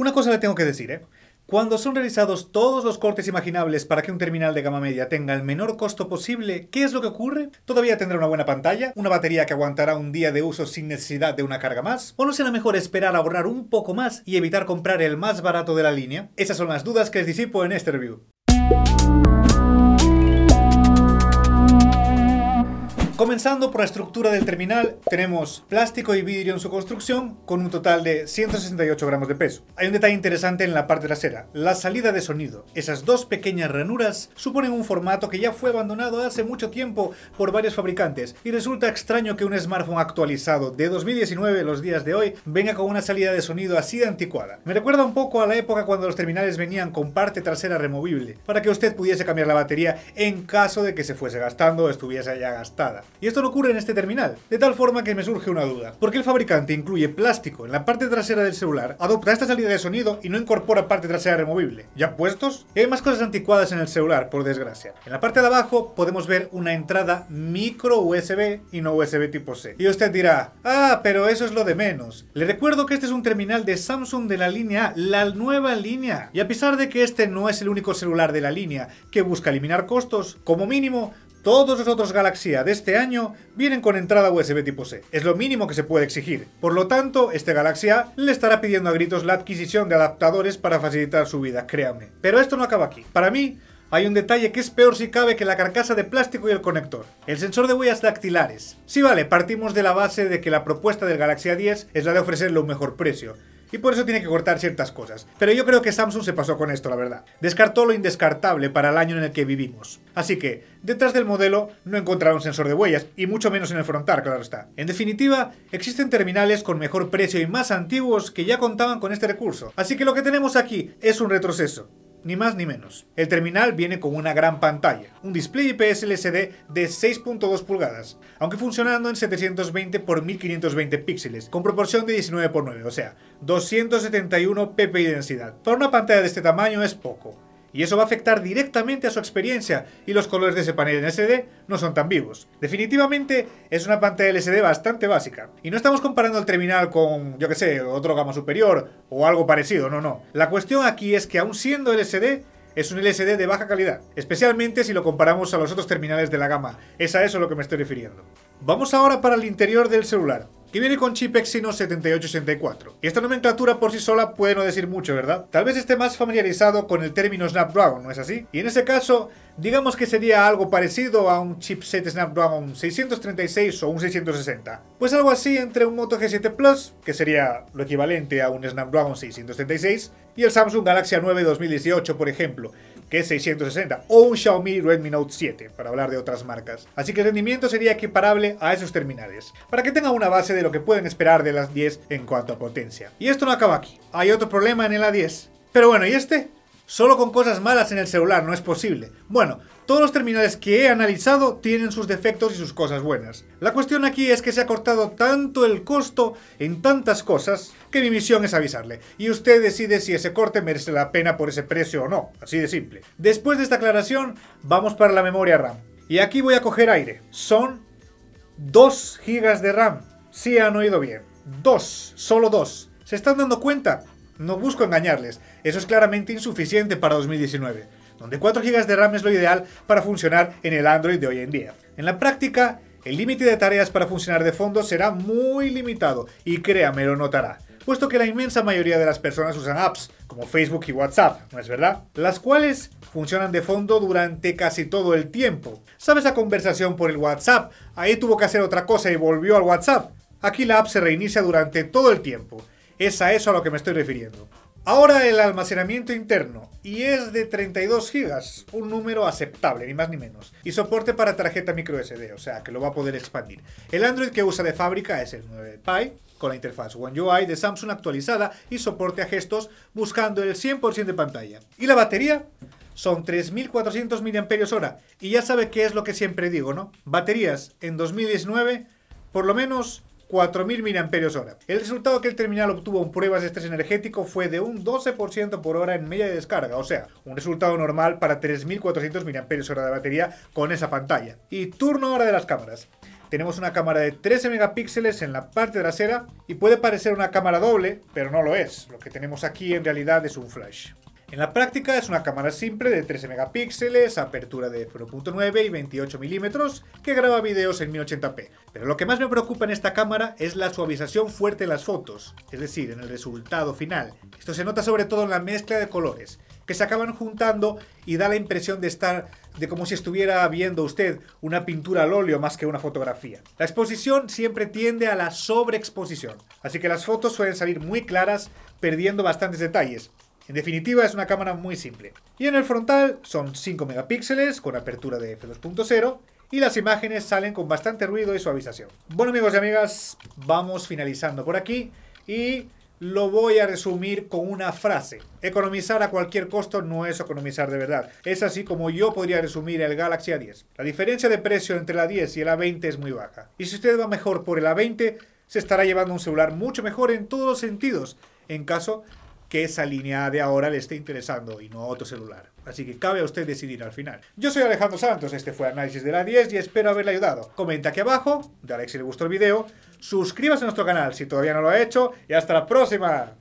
Una cosa le tengo que decir, ¿eh? Cuando son realizados todos los cortes imaginables para que un terminal de gama media tenga el menor costo posible, ¿qué es lo que ocurre? Todavía tendrá una buena pantalla, una batería que aguantará un día de uso sin necesidad de una carga más, o no será mejor esperar a ahorrar un poco más y evitar comprar el más barato de la línea. Esas son las dudas que les disipo en este review. Comenzando por la estructura del terminal, tenemos plástico y vidrio en su construcción con un total de 168 gramos de peso. Hay un detalle interesante en la parte trasera, la salida de sonido. Esas dos pequeñas ranuras suponen un formato que ya fue abandonado hace mucho tiempo por varios fabricantes y resulta extraño que un smartphone actualizado de 2019 los días de hoy venga con una salida de sonido así de anticuada. Me recuerda un poco a la época cuando los terminales venían con parte trasera removible para que usted pudiese cambiar la batería en caso de que se fuese gastando o estuviese ya gastada. Y esto no ocurre en este terminal, de tal forma que me surge una duda. ¿Por qué el fabricante incluye plástico en la parte trasera del celular, adopta esta salida de sonido y no incorpora parte trasera removible? ¿Ya puestos? hay más cosas anticuadas en el celular, por desgracia. En la parte de abajo podemos ver una entrada micro USB y no USB tipo C. Y usted dirá, ah, pero eso es lo de menos. Le recuerdo que este es un terminal de Samsung de la línea A, la nueva línea. Y a pesar de que este no es el único celular de la línea que busca eliminar costos, como mínimo todos los otros Galaxia de este año vienen con entrada USB tipo C. Es lo mínimo que se puede exigir. Por lo tanto, este Galaxia le estará pidiendo a gritos la adquisición de adaptadores para facilitar su vida, créame. Pero esto no acaba aquí. Para mí, hay un detalle que es peor si cabe que la carcasa de plástico y el conector, el sensor de huellas dactilares. Sí vale, partimos de la base de que la propuesta del Galaxia 10 es la de ofrecerle un mejor precio, y por eso tiene que cortar ciertas cosas. Pero yo creo que Samsung se pasó con esto, la verdad. Descartó lo indescartable para el año en el que vivimos. Así que, detrás del modelo no encontraron sensor de huellas, y mucho menos en el frontal, claro está. En definitiva, existen terminales con mejor precio y más antiguos que ya contaban con este recurso. Así que lo que tenemos aquí es un retroceso ni más ni menos. El terminal viene con una gran pantalla, un display IPS LCD de 6.2 pulgadas, aunque funcionando en 720 x 1520 píxeles, con proporción de 19 x 9, o sea, 271 ppi de densidad. Para una pantalla de este tamaño es poco, y eso va a afectar directamente a su experiencia y los colores de ese panel en SD no son tan vivos. Definitivamente es una pantalla LCD bastante básica y no estamos comparando el terminal con, yo que sé, otro gama superior o algo parecido, no, no. La cuestión aquí es que aún siendo LCD es un LCD de baja calidad, especialmente si lo comparamos a los otros terminales de la gama. Es a eso a lo que me estoy refiriendo. Vamos ahora para el interior del celular que viene con chip Exynos 7864. Y esta nomenclatura por sí sola puede no decir mucho, ¿verdad? Tal vez esté más familiarizado con el término Snapdragon, ¿no es así? Y en ese caso, digamos que sería algo parecido a un chipset Snapdragon 636 o un 660. Pues algo así entre un Moto G7 Plus, que sería lo equivalente a un Snapdragon 636, y el Samsung Galaxy A9 2018, por ejemplo, que es 660, o un Xiaomi Redmi Note 7, para hablar de otras marcas. Así que el rendimiento sería equiparable a esos terminales, para que tengan una base de lo que pueden esperar de las 10 en cuanto a potencia. Y esto no acaba aquí, hay otro problema en el A10. Pero bueno, ¿y este? Solo con cosas malas en el celular no es posible. Bueno, todos los terminales que he analizado tienen sus defectos y sus cosas buenas. La cuestión aquí es que se ha cortado tanto el costo en tantas cosas que mi misión es avisarle. Y usted decide si ese corte merece la pena por ese precio o no. Así de simple. Después de esta aclaración, vamos para la memoria RAM. Y aquí voy a coger aire. Son 2 GB de RAM. Si sí, han oído bien. 2, solo 2. ¿Se están dando cuenta? No busco engañarles, eso es claramente insuficiente para 2019, donde 4 GB de RAM es lo ideal para funcionar en el Android de hoy en día. En la práctica, el límite de tareas para funcionar de fondo será muy limitado, y créame, lo notará puesto que la inmensa mayoría de las personas usan apps como Facebook y WhatsApp, ¿no es verdad? Las cuales funcionan de fondo durante casi todo el tiempo. ¿Sabes la conversación por el WhatsApp? Ahí tuvo que hacer otra cosa y volvió al WhatsApp. Aquí la app se reinicia durante todo el tiempo. Es a eso a lo que me estoy refiriendo. Ahora el almacenamiento interno, y es de 32 GB, un número aceptable, ni más ni menos, y soporte para tarjeta microSD, o sea que lo va a poder expandir. El Android que usa de fábrica es el 9 Pi, con la interfaz One UI de Samsung actualizada y soporte a gestos, buscando el 100% de pantalla. ¿Y la batería? Son 3.400 mAh, y ya sabe qué es lo que siempre digo, ¿no? Baterías en 2019, por lo menos 4.000 mAh. El resultado que el terminal obtuvo en pruebas de estrés energético fue de un 12% por hora en media de descarga, o sea, un resultado normal para 3.400 mAh de batería con esa pantalla. Y turno ahora de las cámaras. Tenemos una cámara de 13 megapíxeles en la parte trasera y puede parecer una cámara doble, pero no lo es. Lo que tenemos aquí en realidad es un flash. En la práctica es una cámara simple de 13 megapíxeles, apertura de f/0.9 y 28 milímetros que graba videos en 1080p. Pero lo que más me preocupa en esta cámara es la suavización fuerte en las fotos, es decir, en el resultado final. Esto se nota sobre todo en la mezcla de colores, que se acaban juntando y da la impresión de estar de como si estuviera viendo usted una pintura al óleo más que una fotografía. La exposición siempre tiende a la sobreexposición, así que las fotos suelen salir muy claras perdiendo bastantes detalles, en definitiva, es una cámara muy simple. Y en el frontal son 5 megapíxeles con apertura de f2.0 y las imágenes salen con bastante ruido y suavización. Bueno amigos y amigas, vamos finalizando por aquí y lo voy a resumir con una frase. Economizar a cualquier costo no es economizar de verdad. Es así como yo podría resumir el Galaxy A10. La diferencia de precio entre la 10 y la A20 es muy baja. Y si usted va mejor por el A20, se estará llevando un celular mucho mejor en todos los sentidos en caso que esa línea de ahora le esté interesando y no otro celular. Así que cabe a usted decidir al final. Yo soy Alejandro Santos, este fue Análisis de la 10 y espero haberle ayudado. Comenta aquí abajo, dale like si le gustó el video, suscríbase a nuestro canal si todavía no lo ha hecho y hasta la próxima.